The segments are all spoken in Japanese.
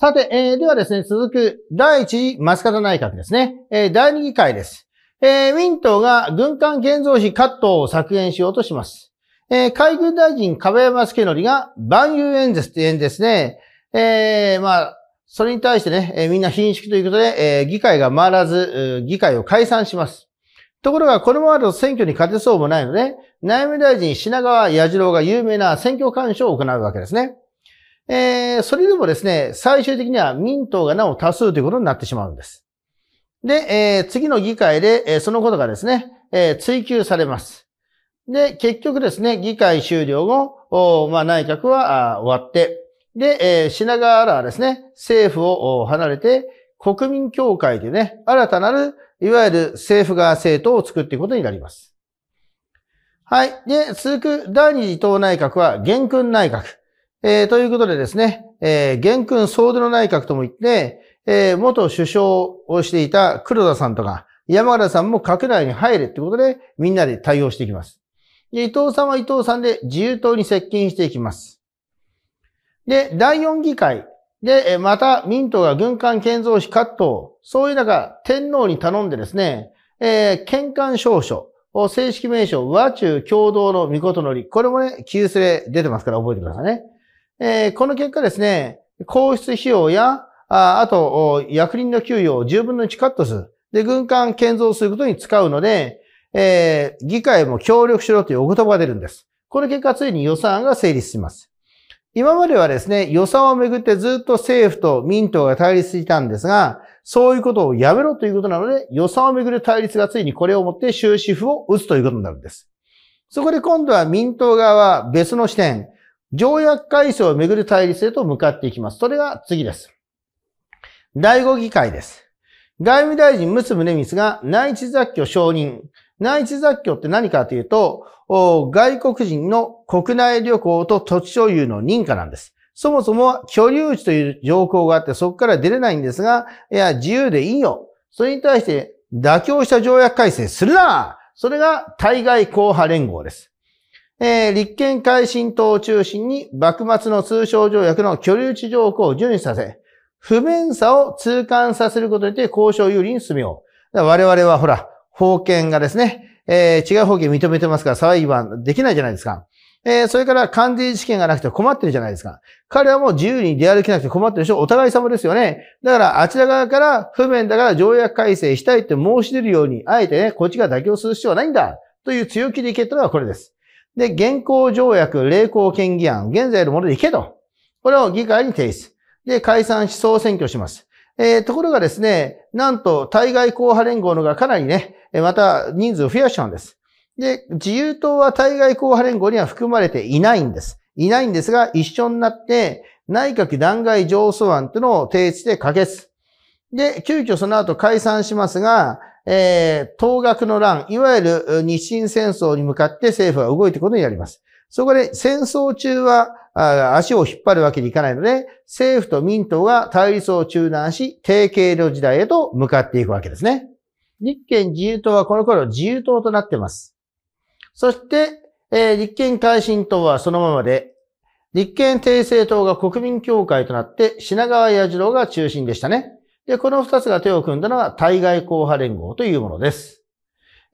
さて、えー、ではですね、続く第1スカ方内閣ですね。えー、第2議会です。えー、民党が軍艦建造費カットを削減しようとします。えー、海軍大臣、壁山助則が万有演説って言うんですね。えー、まあ、それに対してね、えー、みんな貧縮ということで、えー、議会が回らず、議会を解散します。ところが、このままだと選挙に勝てそうもないので、内務大臣、品川矢次郎が有名な選挙干渉を行うわけですね。えー、それでもですね、最終的には民党がなお多数ということになってしまうんです。で、えー、次の議会で、えー、そのことがですね、えー、追及されます。で、結局ですね、議会終了後、まあ、内閣は終わって、で、えー、品川らはですね、政府を離れて、国民協会でね、新たなる、いわゆる政府側政党を作っていくことになります。はい。で、続く第二次党内閣は、元君内閣。えー、ということでですね、えー、元君総出の内閣とも言って、えー、元首相をしていた黒田さんとか、山原さんも閣内に入れってことで、みんなで対応していきます。で、伊藤さんは伊藤さんで自由党に接近していきます。で、第四議会で、また民党が軍艦建造費カットそういう中、天皇に頼んでですね、えー、県艦証書、正式名称、和中共同の御事のり、これもね、旧レ出てますから覚えてくださいね。えこの結果ですね、皇室費用や、ああと、役人の給与を10分の1カットする。で、軍艦建造することに使うので、えー、議会も協力しろというお言葉が出るんです。この結果、ついに予算案が成立します。今まではですね、予算をめぐってずっと政府と民党が対立していたんですが、そういうことをやめろということなので、予算をめぐる対立がついにこれをもって終止符を打つということになるんです。そこで今度は民党側は別の視点、条約改正をめぐる対立へと向かっていきます。それが次です。第五議会です。外務大臣、ムツムネミスが内地雑居承認。内地雑居って何かというと、外国人の国内旅行と土地所有の認可なんです。そもそも居留地という条項があってそこから出れないんですが、いや、自由でいいよ。それに対して妥協した条約改正するなそれが対外公派連合です。えー、立憲改進党を中心に幕末の通商条約の居留地条項を順守させ、不便さを痛感させることにて交渉有利に進めよう。我々はほら、法権がですね、えー、違う法権認めてますから裁判できないじゃないですか。えー、それから関税事件がなくて困ってるじゃないですか。彼はもう自由に出歩けなくて困ってるでしょお互い様ですよね。だからあちら側から不便だから条約改正したいって申し出るように、あえてね、こっちが妥協する必要はないんだ。という強気でいけたのはこれです。で、現行条約、霊行県議案、現在のものでいけと。これを議会に提出。で、解散し総選挙します。えー、ところがですね、なんと、対外公派連合のがかなりね、また人数を増やしたんです。で、自由党は対外公派連合には含まれていないんです。いないんですが、一緒になって、内閣弾劾上訴案というのを提出で可決。で、急遽その後解散しますが、えー、東学の乱、いわゆる日清戦争に向かって政府は動いていくことになります。そこで戦争中は足を引っ張るわけにいかないので、政府と民党が対立を中断し、低経路時代へと向かっていくわけですね。立憲自由党はこの頃自由党となっています。そして、えー、立憲改進党はそのままで、立憲帝政党が国民協会となって、品川矢次郎が中心でしたね。で、この二つが手を組んだのが対外硬派連合というものです。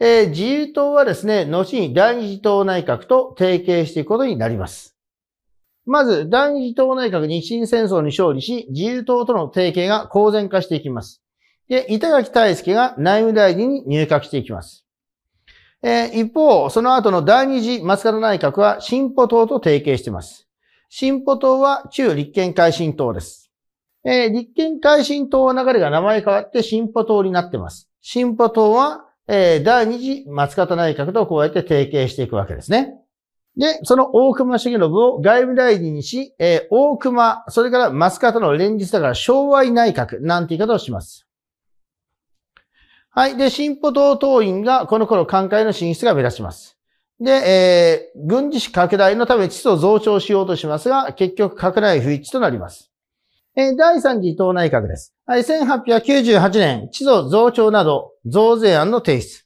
えー、自由党はですね、後に第二次党内閣と提携していくことになります。まず、第二次党内閣日清戦争に勝利し、自由党との提携が公然化していきます。で、板垣大介が内務大臣に入閣していきます。えー、一方、その後の第二次松原内閣は進歩党と提携しています。進歩党は中立憲改進党です。えー、立憲改進党の流れが名前変わって進歩党になってます。進歩党は、えー、第二次松方内閣とこうやって提携していくわけですね。で、その大隈重信を外務大臣にし、えー、大隈、それから松方の連立だから昭和内閣なんて言い方をします。はい。で、進歩党党員がこの頃官会の進出が目立ちます。で、えー、軍事史拡大のため地図を増長しようとしますが、結局拡大不一致となります。え第3次党内閣です。はい、1898年、地租増長など増税案の提出。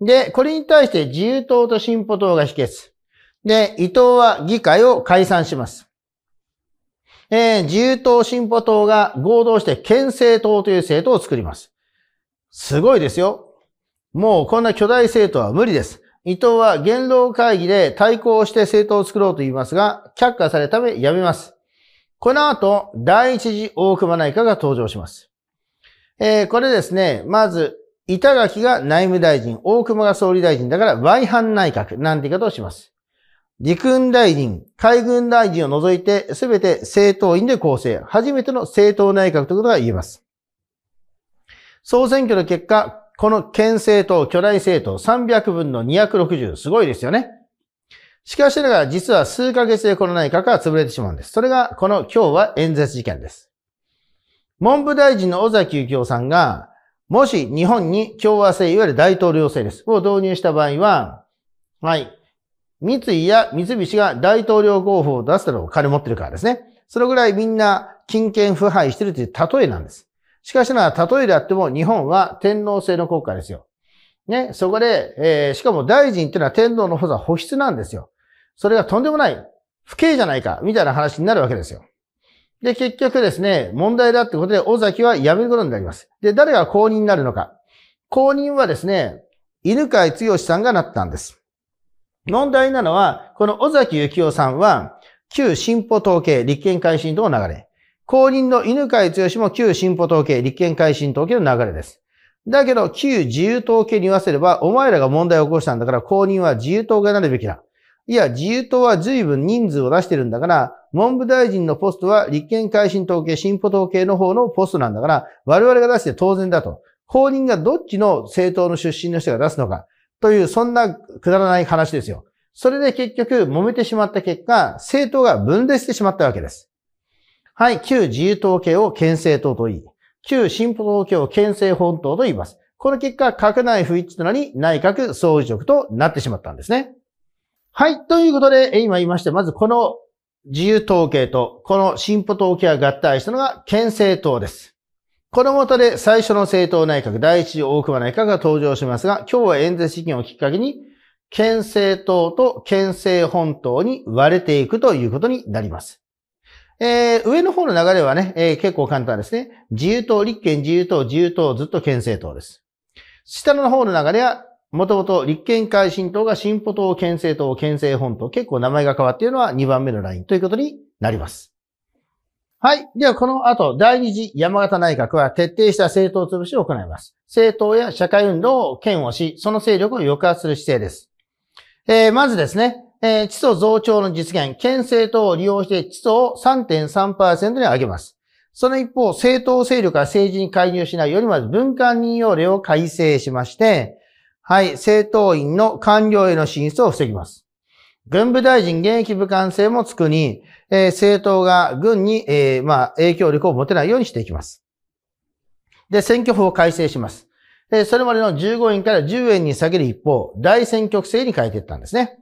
で、これに対して自由党と進歩党が否決。で、伊藤は議会を解散します。えー、自由党進歩党が合同して憲政党という政党を作ります。すごいですよ。もうこんな巨大政党は無理です。伊藤は言論会議で対抗して政党を作ろうと言いますが、却下されたため辞めます。この後、第一次大熊内閣が登場します。えー、これですね、まず、板垣が内務大臣、大熊が総理大臣だから、y 反内閣なんて言い方をします。陸軍大臣、海軍大臣を除いて、すべて政党員で構成。初めての政党内閣ということが言えます。総選挙の結果、この県政党、巨大政党、300分の260、すごいですよね。しかしながら実は数ヶ月でこの内閣は潰れてしまうんです。それがこの今日は演説事件です。文部大臣の尾崎幸雄さんが、もし日本に共和制、いわゆる大統領制です。を導入した場合は、はい。三井や三菱が大統領候補を出すだろう。金持ってるからですね。それぐらいみんな金権腐敗してるという例えなんです。しかしながら、例えであっても日本は天皇制の国家ですよ。ね。そこで、えー、しかも大臣っていうのは天皇の補佐保湿なんですよ。それがとんでもない、不敬じゃないか、みたいな話になるわけですよ。で、結局ですね、問題だってことで、尾崎は辞めることになります。で、誰が公認になるのか。公認はですね、犬飼強さんがなったんです。問題なのは、この尾崎幸雄さんは、旧進歩統計立憲改進党の流れ。公認の犬飼強も旧進歩統計立憲改進統計の流れです。だけど、旧自由統計に言わせれば、お前らが問題を起こしたんだから、公認は自由統計になるべきだ。いや、自由党は随分人数を出してるんだから、文部大臣のポストは立憲改進統計、進歩統計の方のポストなんだから、我々が出して当然だと。公認がどっちの政党の出身の人が出すのか。という、そんなくだらない話ですよ。それで結局、揉めてしまった結果、政党が分裂してしまったわけです。はい、旧自由党系を憲政党と言い、旧進歩党系を憲政本党と言います。この結果、閣内不一致となり、内閣総辞職となってしまったんですね。はい。ということで、今言いました。まずこの自由統計とこの進歩統計が合体したのが憲政党です。この下で最初の政党内閣、第一次大熊内閣が登場しますが、今日は演説資金をきっかけに、憲政党と憲政本党に割れていくということになります。えー、上の方の流れはね、えー、結構簡単ですね。自由党、立憲、自由党、自由党、ずっと憲政党です。下の方の流れは、もともと立憲改新党が進歩党、憲政党、憲政本党、結構名前が変わっているのは2番目のラインということになります。はい。では、この後、第二次山形内閣は徹底した政党潰しを行います。政党や社会運動を嫌悪し、その勢力を抑圧する姿勢です。えー、まずですね、えー、地層増長の実現、県政党を利用して地層を3.3%に上げます。その一方、政党勢力が政治に介入しないよりまず文官任用令を改正しまして、はい、政党員の官僚への進出を防ぎます。軍部大臣現役部官制もくに、えー、政党が軍に、えー、まあ、影響力を持てないようにしていきます。で、選挙法を改正します。で、それまでの15円から10円に下げる一方、大選挙区制に変えていったんですね。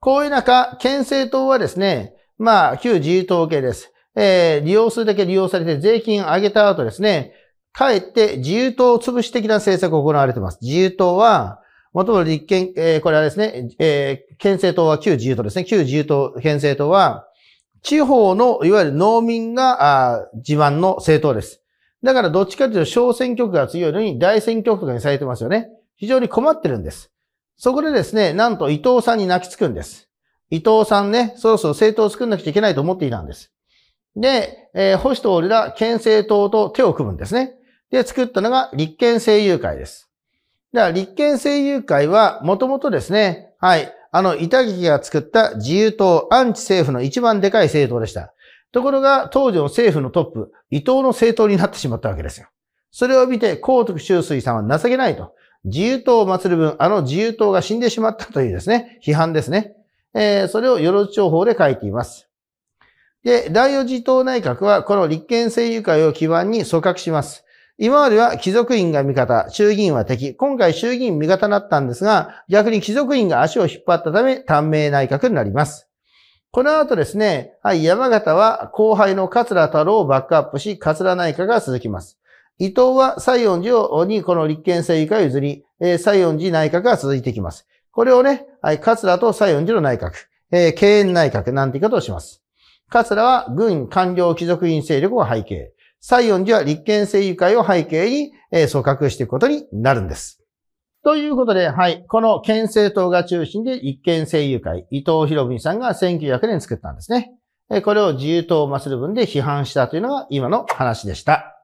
こういう中、県政党はですね、まあ、旧自由党系です。えー、利用するだけ利用されて税金上げた後ですね、かえって自由党を潰し的な政策が行われています。自由党は、もともと立憲、えー、これはですね、えー、県政党は旧自由党ですね。旧自由党、県政党は、地方の、いわゆる農民が、あ自慢の政党です。だからどっちかというと小選挙区が強いのに大選挙区にされてますよね。非常に困ってるんです。そこでですね、なんと伊藤さんに泣きつくんです。伊藤さんね、そろそろ政党を作んなくちゃいけないと思っていたんです。で、えー、保守と俺ら県政党と手を組むんですね。で、作ったのが立憲声優会です。では、立憲声優会は、もともとですね、はい、あの、板垣が作った自由党、アンチ政府の一番でかい政党でした。ところが、当時の政府のトップ、伊藤の政党になってしまったわけですよ。それを見て、高徳修水さんは情けないと。自由党を祀る分、あの自由党が死んでしまったというですね、批判ですね。えー、それを世論情報で書いています。で、第四次党内閣は、この立憲政友会を基盤に組閣します。今までは貴族院が味方、衆議院は敵。今回衆議院味方になったんですが、逆に貴族院が足を引っ張ったため、短命内閣になります。この後ですね、はい、山形は後輩の桂太郎をバックアップし、桂内閣が続きます。伊藤は西園寺にこの立憲政治家を譲り、えー、西園寺内閣が続いていきます。これをね、はい、桂と西園寺の内閣、えー、経営内閣なんて言い方をします。桂は軍官僚貴族院勢力を背景。西園寺は立憲政友会を背景に、えー、組閣していくことになるんです。ということで、はい。この憲政党が中心で立憲政友会、伊藤博文さんが1900年作ったんですね。これを自由党を増する分で批判したというのが今の話でした。